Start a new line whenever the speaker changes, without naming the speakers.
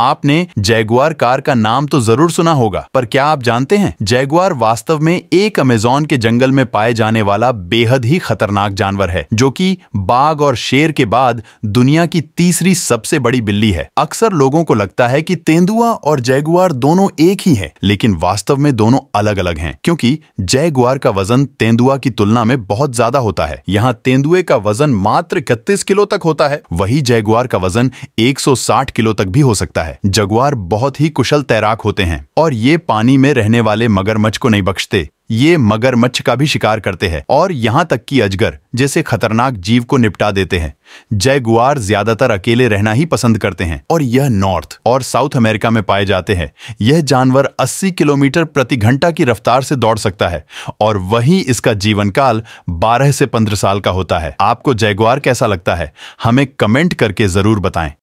आपने Jaguar car का नाम तो जरूर सुना होगा पर क्या आप जानते हैं जैगुआर वास्तव में एक अमेजोन के जंगल में पाए जाने वाला बेहद ही खतरनाक जानवर है जो कि बाघ और शेर के बाद दुनिया की तीसरी सबसे बड़ी बिल्ली है अक्सर लोगों को लगता है कि तेंदुआ और जैगुआर दोनों एक ही है लेकिन वास्तव में दोनों अलग अलग है क्योंकि जयगुआर का वजन तेंदुआ की तुलना में बहुत ज्यादा होता है यहाँ तेंदुए का वजन मात्र इकतीस किलो तक होता है वही जयगुआर का वजन एक किलो तक भी हो सकता है है जगुआर बहुत ही कुशल तैराक होते हैं और ये पानी में रहने वाले मगरमच्छ को नहीं बख्शते ये मगरमच्छ का भी शिकार करते हैं और यहाँ तक कि अजगर जैसे खतरनाक जीव को निपटा देते हैं जयगुआर ज्यादातर अकेले रहना ही पसंद करते हैं और यह नॉर्थ और साउथ अमेरिका में पाए जाते हैं यह जानवर 80 किलोमीटर प्रति घंटा की रफ्तार से दौड़ सकता है और वहीं इसका जीवन काल बारह से पंद्रह साल का होता है आपको जयगुआर कैसा लगता है हमें कमेंट करके जरूर बताएं